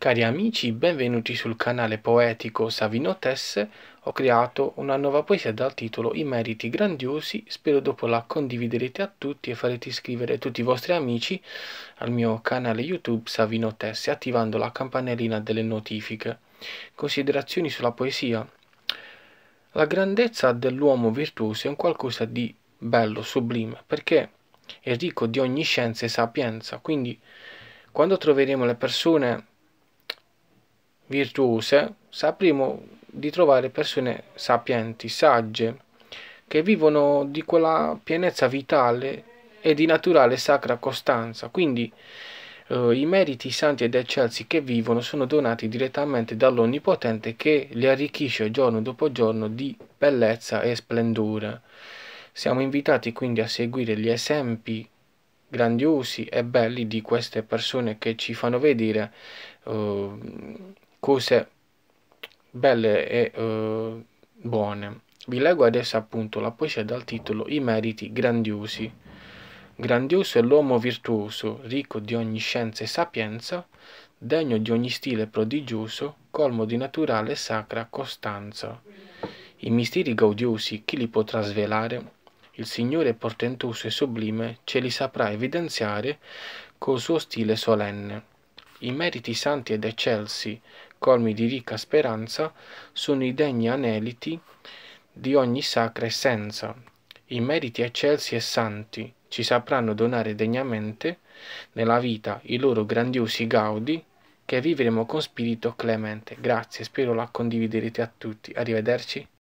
Cari amici, benvenuti sul canale poetico Savino Tesse. Ho creato una nuova poesia dal titolo I meriti grandiosi. Spero dopo la condividerete a tutti e farete iscrivere tutti i vostri amici al mio canale YouTube Savino Tesse attivando la campanellina delle notifiche. Considerazioni sulla poesia. La grandezza dell'uomo virtuoso è un qualcosa di bello, sublime, perché è ricco di ogni scienza e sapienza. Quindi, quando troveremo le persone virtuose sapremo di trovare persone sapienti, sagge, che vivono di quella pienezza vitale e di naturale sacra costanza. Quindi eh, i meriti santi ed eccelsi che vivono sono donati direttamente dall'Onnipotente che li arricchisce giorno dopo giorno di bellezza e splendore. Siamo invitati quindi a seguire gli esempi grandiosi e belli di queste persone che ci fanno vedere eh, cose belle e eh, buone. Vi leggo adesso appunto la poesia dal titolo I meriti grandiosi. Grandioso è l'uomo virtuoso, ricco di ogni scienza e sapienza, degno di ogni stile prodigioso, colmo di naturale e sacra costanza. I misteri gaudiosi chi li potrà svelare? Il Signore portentoso e sublime ce li saprà evidenziare col suo stile solenne. I meriti santi ed eccelsi, colmi di ricca speranza, sono i degni aneliti di ogni sacra essenza. I meriti eccelsi e santi ci sapranno donare degnamente nella vita i loro grandiosi gaudi che vivremo con spirito clemente. Grazie, spero la condividerete a tutti. Arrivederci.